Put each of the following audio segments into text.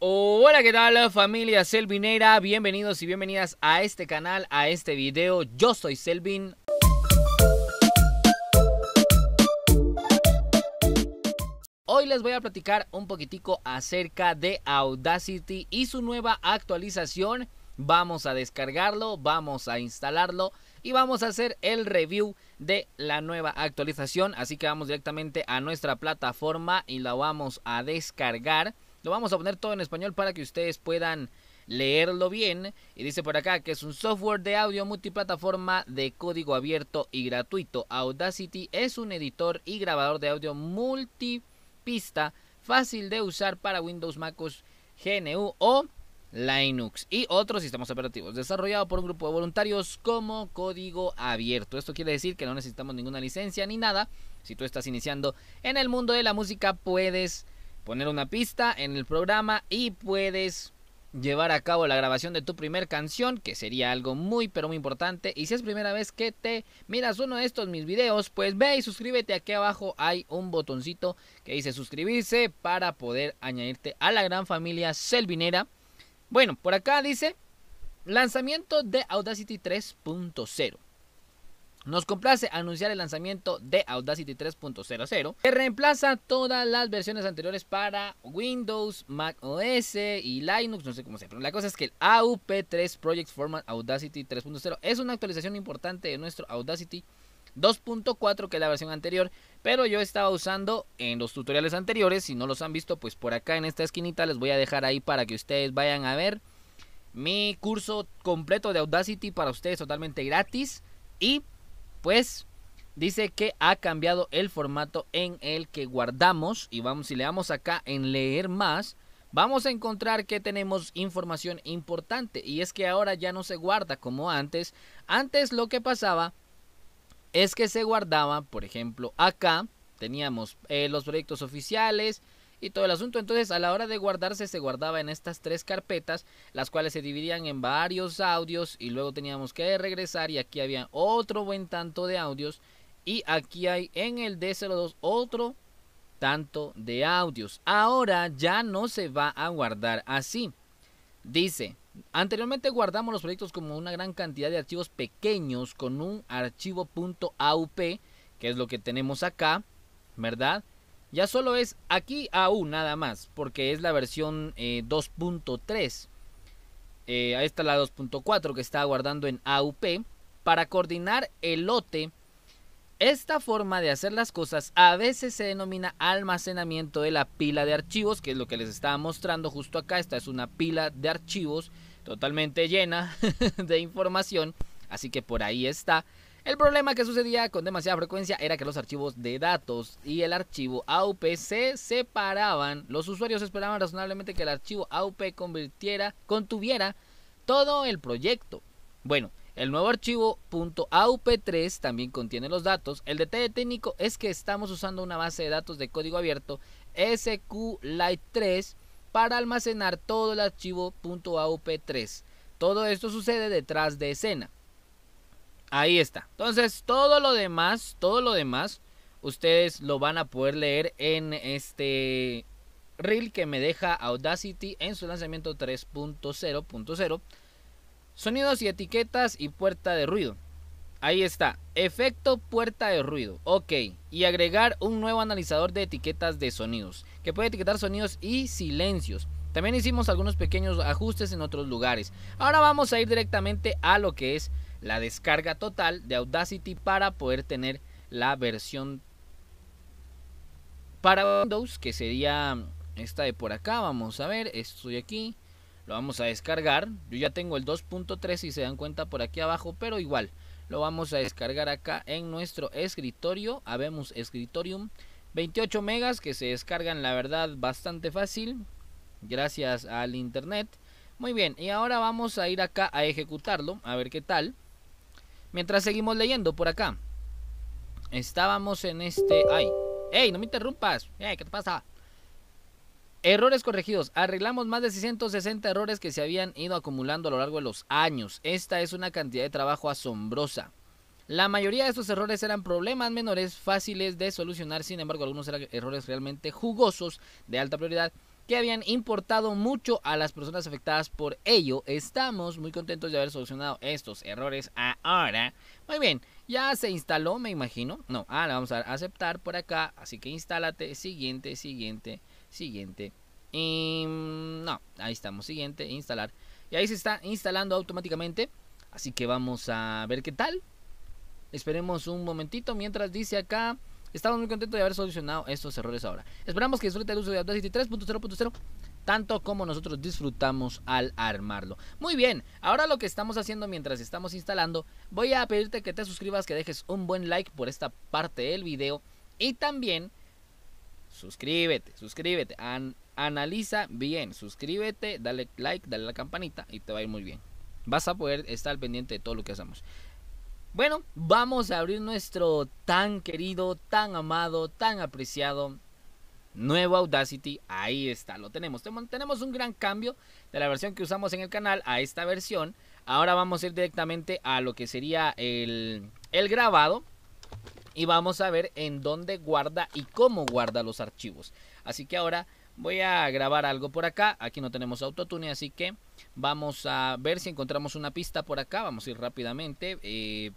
Hola, ¿qué tal familia Selvinera? Bienvenidos y bienvenidas a este canal, a este video. Yo soy Selvin. Hoy les voy a platicar un poquitico acerca de Audacity y su nueva actualización. Vamos a descargarlo, vamos a instalarlo y vamos a hacer el review de la nueva actualización. Así que vamos directamente a nuestra plataforma y la vamos a descargar. Lo vamos a poner todo en español para que ustedes puedan leerlo bien. Y dice por acá que es un software de audio multiplataforma de código abierto y gratuito. Audacity es un editor y grabador de audio multipista fácil de usar para Windows, MacOS, GNU o Linux y otros sistemas operativos, desarrollado por un grupo de voluntarios como código abierto. Esto quiere decir que no necesitamos ninguna licencia ni nada. Si tú estás iniciando en el mundo de la música, puedes poner una pista en el programa y puedes llevar a cabo la grabación de tu primer canción, que sería algo muy pero muy importante. Y si es primera vez que te miras uno de estos mis videos, pues ve y suscríbete. Aquí abajo hay un botoncito que dice suscribirse para poder añadirte a la gran familia selvinera. Bueno, por acá dice lanzamiento de Audacity 3.0. Nos complace anunciar el lanzamiento de Audacity 3.00, que reemplaza todas las versiones anteriores para Windows, Mac OS y Linux, no sé cómo se pero La cosa es que el AUP3 Project Format Audacity 3.0 es una actualización importante de nuestro Audacity 2.4, que es la versión anterior, pero yo estaba usando en los tutoriales anteriores, si no los han visto, pues por acá en esta esquinita les voy a dejar ahí para que ustedes vayan a ver mi curso completo de Audacity para ustedes totalmente gratis y pues dice que ha cambiado el formato en el que guardamos y vamos si le damos acá en leer más vamos a encontrar que tenemos información importante y es que ahora ya no se guarda como antes antes lo que pasaba es que se guardaba por ejemplo acá teníamos eh, los proyectos oficiales y todo el asunto. Entonces, a la hora de guardarse, se guardaba en estas tres carpetas, las cuales se dividían en varios audios y luego teníamos que regresar y aquí había otro buen tanto de audios y aquí hay en el D02 otro tanto de audios. Ahora ya no se va a guardar así. Dice, anteriormente guardamos los proyectos como una gran cantidad de archivos pequeños con un archivo .aup, que es lo que tenemos acá, ¿verdad? Ya solo es aquí AU nada más, porque es la versión 2.3. Eh, eh, ahí está la 2.4 que está guardando en AUP. Para coordinar el lote, esta forma de hacer las cosas a veces se denomina almacenamiento de la pila de archivos, que es lo que les estaba mostrando justo acá. Esta es una pila de archivos totalmente llena de información, así que por ahí está. El problema que sucedía con demasiada frecuencia era que los archivos de datos y el archivo AUP se separaban. Los usuarios esperaban razonablemente que el archivo AUP convirtiera, contuviera todo el proyecto. Bueno, el nuevo archivo .aup3 también contiene los datos. El detalle técnico es que estamos usando una base de datos de código abierto SQLite3 para almacenar todo el archivo .aup3. Todo esto sucede detrás de escena. Ahí está. Entonces, todo lo demás, todo lo demás, ustedes lo van a poder leer en este reel que me deja Audacity en su lanzamiento 3.0.0. Sonidos y etiquetas y puerta de ruido. Ahí está, efecto puerta de ruido. Ok, y agregar un nuevo analizador de etiquetas de sonidos, que puede etiquetar sonidos y silencios. También hicimos algunos pequeños ajustes en otros lugares. Ahora vamos a ir directamente a lo que es la descarga total de Audacity para poder tener la versión para Windows, que sería esta de por acá. Vamos a ver, estoy aquí, lo vamos a descargar. Yo ya tengo el 2.3 si se dan cuenta por aquí abajo, pero igual lo vamos a descargar acá en nuestro escritorio. Habemos escritorium 28 megas que se descargan, la verdad, bastante fácil, gracias al internet. Muy bien, y ahora vamos a ir acá a ejecutarlo, a ver qué tal. Mientras seguimos leyendo por acá. Estábamos en este... ¡Ay! ¡Ey! ¡No me interrumpas! ¡Ey! ¿Qué te pasa? Errores corregidos. Arreglamos más de 660 errores que se habían ido acumulando a lo largo de los años. Esta es una cantidad de trabajo asombrosa. La mayoría de estos errores eran problemas menores fáciles de solucionar, sin embargo algunos eran errores realmente jugosos de alta prioridad que habían importado mucho a las personas afectadas por ello. Estamos muy contentos de haber solucionado estos errores ahora. Muy bien, ya se instaló, me imagino. No, ahora vamos a aceptar por acá. Así que instálate. Siguiente, siguiente, siguiente. Y, em, no, ahí estamos. Siguiente, instalar. Y ahí se está instalando automáticamente. Así que vamos a ver qué tal. Esperemos un momentito mientras dice acá. Estamos muy contentos de haber solucionado estos errores ahora. Esperamos que disfrute el uso de Audacity 3.0.0 tanto como nosotros disfrutamos al armarlo. Muy bien, ahora lo que estamos haciendo mientras estamos instalando, voy a pedirte que te suscribas, que dejes un buen like por esta parte del video y también suscríbete, suscríbete, analiza bien, suscríbete, dale like, dale la campanita y te va a ir muy bien. Vas a poder estar pendiente de todo lo que hacemos. Bueno, vamos a abrir nuestro tan querido, tan amado, tan apreciado nuevo Audacity. Ahí está, lo tenemos. Tenemos un gran cambio de la versión que usamos en el canal a esta versión. Ahora vamos a ir directamente a lo que sería el, grabado. Y vamos a ver en dónde guarda y cómo guarda los archivos. Así que ahora Voy a grabar algo por acá. Aquí no tenemos autotune, así que vamos a ver si encontramos una pista por acá. Vamos a ir rápidamente. Eh,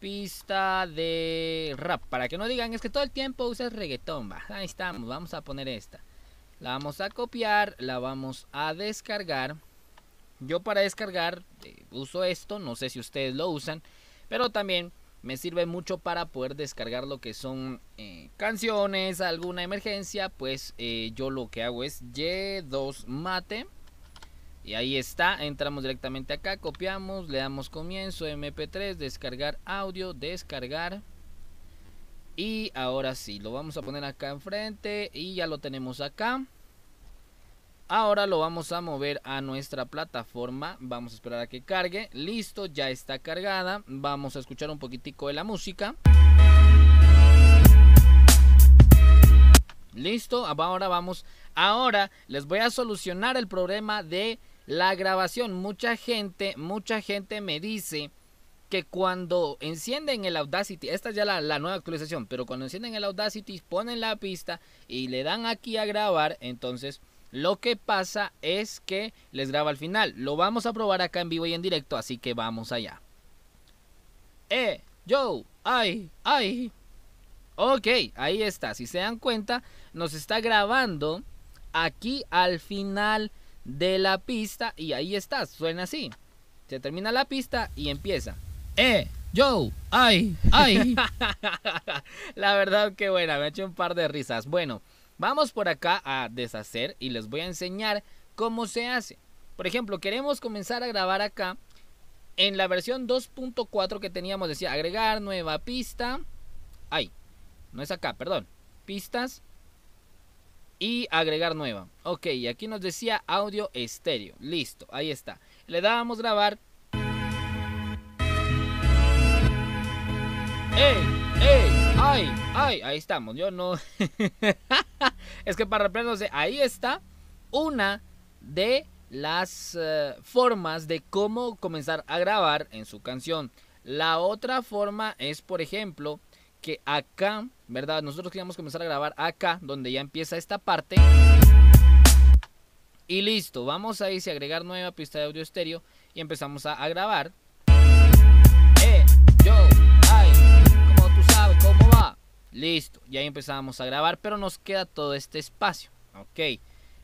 pista de rap. Para que no digan, es que todo el tiempo usas reggaetón. Ahí estamos. Vamos a poner esta. La vamos a copiar. La vamos a descargar. Yo para descargar eh, uso esto. No sé si ustedes lo usan. Pero también me sirve mucho para poder descargar lo que son eh, canciones, alguna emergencia, pues eh, yo lo que hago es Y2 mate. Y ahí está, entramos directamente acá, copiamos, le damos comienzo, mp3, descargar audio, descargar. Y ahora sí, lo vamos a poner acá enfrente y ya lo tenemos acá. Ahora lo vamos a mover a nuestra plataforma. Vamos a esperar a que cargue. Listo, ya está cargada. Vamos a escuchar un poquitico de la música. Listo, ahora vamos. Ahora les voy a solucionar el problema de la grabación. Mucha gente, mucha gente me dice que cuando encienden el Audacity, esta es ya la, la, nueva actualización, pero cuando encienden el Audacity, ponen la pista y le dan aquí a grabar, entonces lo que pasa es que les graba al final. Lo vamos a probar acá en vivo y en directo, así que vamos allá. Eh, yo, ay, ay. Ok, ahí está. Si se dan cuenta, nos está grabando aquí al final de la pista y ahí está, suena así. Se termina la pista y empieza. Eh, yo, ay, ay. la verdad que buena, me ha hecho un par de risas. Bueno. Vamos por acá a deshacer y les voy a enseñar cómo se hace. Por ejemplo, queremos comenzar a grabar acá. En la versión 2.4 que teníamos decía agregar nueva pista. Ay, no es acá, perdón. Pistas y agregar nueva. Ok, y aquí nos decía audio estéreo. Listo, ahí está. Le dábamos grabar. ¡Ey! ¡Eh! ¡Ay! ¡Ay! Ahí estamos. Yo no. es que para sé ahí está una de las eh, formas de cómo comenzar a grabar en su canción. La otra forma es, por ejemplo, que acá, ¿verdad? Nosotros queríamos comenzar a grabar acá, donde ya empieza esta parte. Y listo, vamos a irse a agregar nueva pista de audio estéreo y empezamos a grabar. Listo, ya empezamos a grabar, pero nos queda todo este espacio. Ok.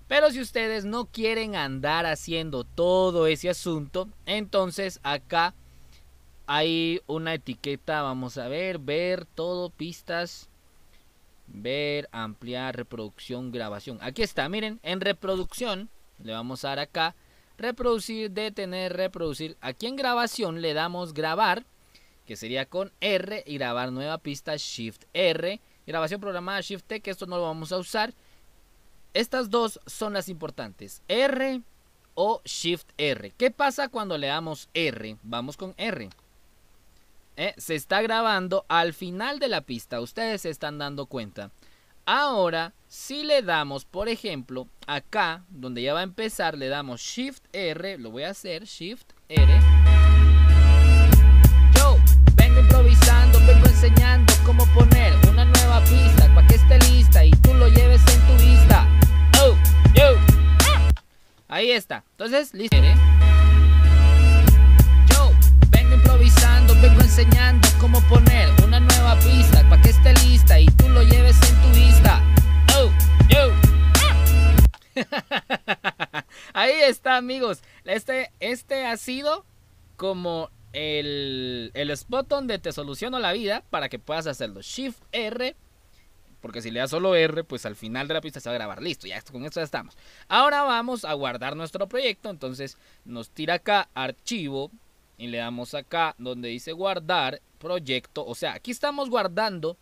Pero si ustedes no quieren andar haciendo todo ese asunto, entonces acá hay una etiqueta, vamos a ver, ver todo, pistas, ver, ampliar, reproducción, grabación. Aquí está, miren, en reproducción, le vamos a dar acá, reproducir, detener, reproducir. Aquí en grabación le damos grabar que sería con R y grabar nueva pista Shift R. Grabación programada Shift T, que esto no lo vamos a usar. Estas dos son las importantes, R o Shift R. ¿Qué pasa cuando le damos R? Vamos con R. Eh, se está grabando al final de la pista, ustedes se están dando cuenta. Ahora, si le damos, por ejemplo, acá, donde ya va a empezar, le damos Shift R, lo voy a hacer, Shift R. Ahí está. Entonces, listo. Yo vengo improvisando, vengo enseñando cómo poner una nueva pista para que esté lista y tú lo lleves en tu vista. Oh, yo. Ahí está, amigos. Este, este ha sido como el, el spot donde te soluciono la vida para que puedas hacerlo. Shift R porque si le da solo R, pues al final de la pista se va a grabar. Listo, ya con esto ya estamos. Ahora vamos a guardar nuestro proyecto. Entonces nos tira acá archivo y le damos acá donde dice guardar proyecto. O sea, aquí estamos guardando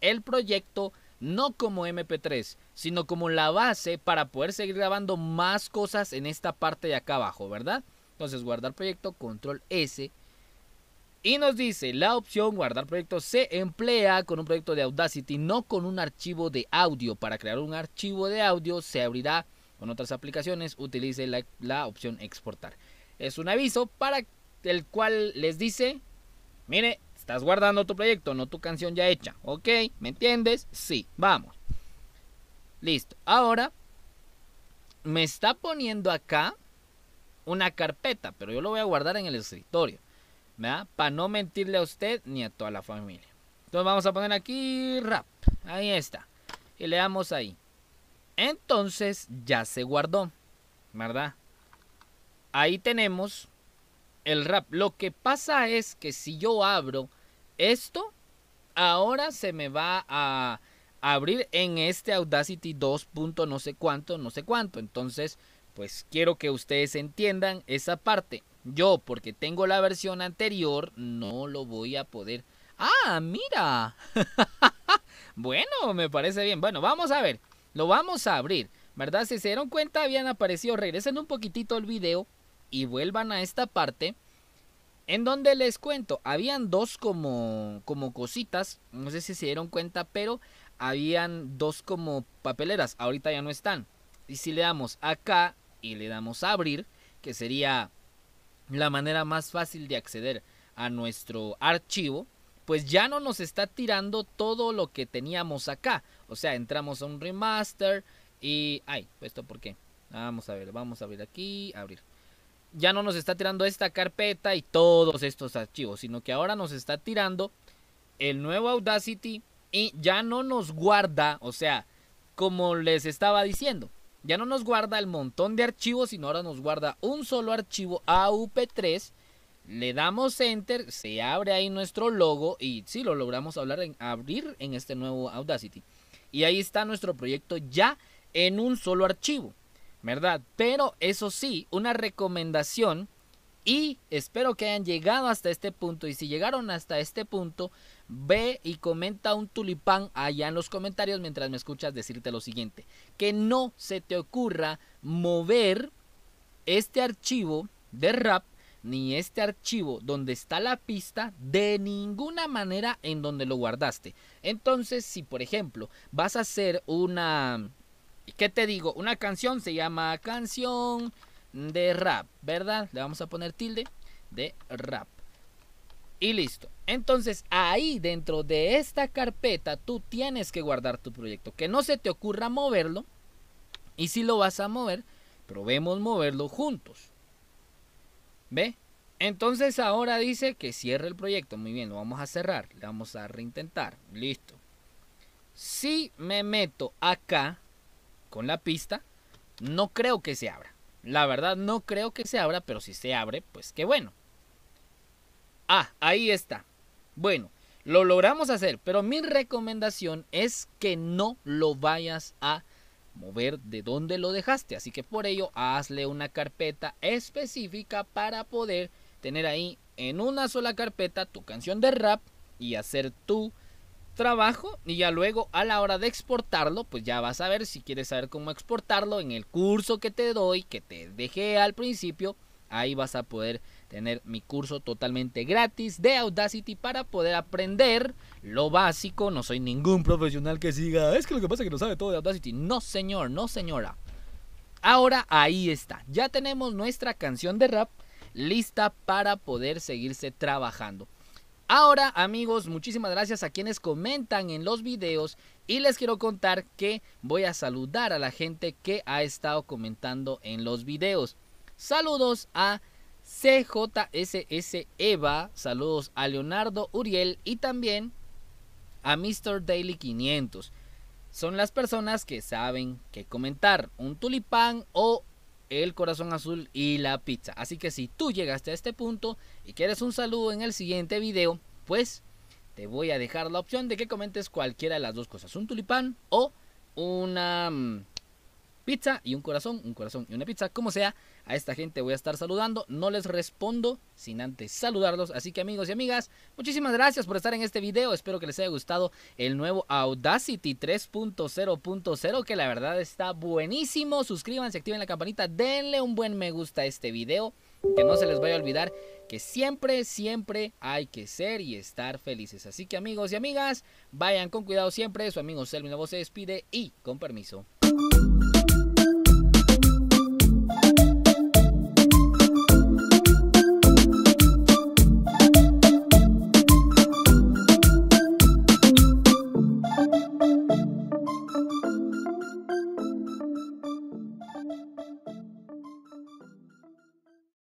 el proyecto no como MP3, sino como la base para poder seguir grabando más cosas en esta parte de acá abajo, ¿verdad? Entonces guardar proyecto, control S y nos dice, la opción guardar proyecto se emplea con un proyecto de Audacity, no con un archivo de audio. Para crear un archivo de audio se abrirá con otras aplicaciones, utilice la, la opción exportar. Es un aviso para el cual les dice, mire, estás guardando tu proyecto, no tu canción ya hecha. ¿Ok? ¿Me entiendes? Sí, vamos. Listo. Ahora, me está poniendo acá una carpeta, pero yo lo voy a guardar en el escritorio. Para no mentirle a usted ni a toda la familia. Entonces vamos a poner aquí rap. Ahí está. Y le damos ahí. Entonces ya se guardó, ¿verdad? Ahí tenemos el rap. Lo que pasa es que si yo abro esto, ahora se me va a abrir en este Audacity 2. no sé cuánto, no sé cuánto. Entonces, pues quiero que ustedes entiendan esa parte. Yo, porque tengo la versión anterior, no lo voy a poder. ¡Ah, mira! bueno, me parece bien. Bueno, vamos a ver. Lo vamos a abrir. ¿Verdad? Si se dieron cuenta, habían aparecido. Regresen un poquitito el video y vuelvan a esta parte. En donde les cuento, habían dos como, como cositas, no sé si se dieron cuenta, pero habían dos como papeleras, ahorita ya no están. Y si le damos acá y le damos a abrir, que sería la manera más fácil de acceder a nuestro archivo, pues ya no nos está tirando todo lo que teníamos acá. O sea, entramos a un remaster y... ¡Ay! ¿Esto por qué? Vamos a ver, vamos a abrir aquí, abrir. Ya no nos está tirando esta carpeta y todos estos archivos, sino que ahora nos está tirando el nuevo Audacity y ya no nos guarda, o sea, como les estaba diciendo, ya no nos guarda el montón de archivos, sino ahora nos guarda un solo archivo AUP3. Le damos enter, se abre ahí nuestro logo y sí, lo logramos abrir en este nuevo Audacity. Y ahí está nuestro proyecto ya en un solo archivo, ¿verdad? Pero eso sí, una recomendación y espero que hayan llegado hasta este punto y si llegaron hasta este punto, Ve y comenta un tulipán allá en los comentarios mientras me escuchas decirte lo siguiente. Que no se te ocurra mover este archivo de rap ni este archivo donde está la pista de ninguna manera en donde lo guardaste. Entonces, si por ejemplo vas a hacer una... ¿Qué te digo? Una canción se llama canción de rap, ¿verdad? Le vamos a poner tilde de rap. Y listo. Entonces ahí dentro de esta carpeta tú tienes que guardar tu proyecto. Que no se te ocurra moverlo. Y si lo vas a mover, probemos moverlo juntos. ¿Ve? Entonces ahora dice que cierre el proyecto. Muy bien, lo vamos a cerrar. Le vamos a reintentar. Listo. Si me meto acá con la pista, no creo que se abra. La verdad no creo que se abra, pero si se abre, pues qué bueno. Ah, ahí está. Bueno, lo logramos hacer, pero mi recomendación es que no lo vayas a mover de donde lo dejaste. Así que por ello hazle una carpeta específica para poder tener ahí en una sola carpeta tu canción de rap y hacer tu trabajo y ya luego a la hora de exportarlo pues ya vas a ver si quieres saber cómo exportarlo en el curso que te doy que te dejé al principio ahí vas a poder tener mi curso totalmente gratis de Audacity para poder aprender lo básico. No soy ningún profesional que siga, es que lo que pasa es que no sabe todo de Audacity. No, señor, no, señora. Ahora ahí está. Ya tenemos nuestra canción de rap lista para poder seguirse trabajando. Ahora amigos, muchísimas gracias a quienes comentan en los videos y les quiero contar que voy a saludar a la gente que ha estado comentando en los videos. Saludos a CJSS Eva, saludos a Leonardo Uriel y también a Mr. Daily 500. Son las personas que saben qué comentar, un tulipán o el corazón azul y la pizza. Así que si tú llegaste a este punto y quieres un saludo en el siguiente video, pues te voy a dejar la opción de que comentes cualquiera de las dos cosas, un tulipán o una mm, pizza y un corazón, un corazón y una pizza, como sea, a esta gente voy a estar saludando, no les respondo sin antes saludarlos, así que amigos y amigas, muchísimas gracias por estar en este video, espero que les haya gustado el nuevo Audacity 3.0.0 que la verdad está buenísimo, suscríbanse, activen la campanita, denle un buen me gusta a este video, que no se les vaya a olvidar que siempre, siempre hay que ser y estar felices. Así que amigos y amigas, vayan con cuidado siempre. Su amigo una voz se despide y con permiso.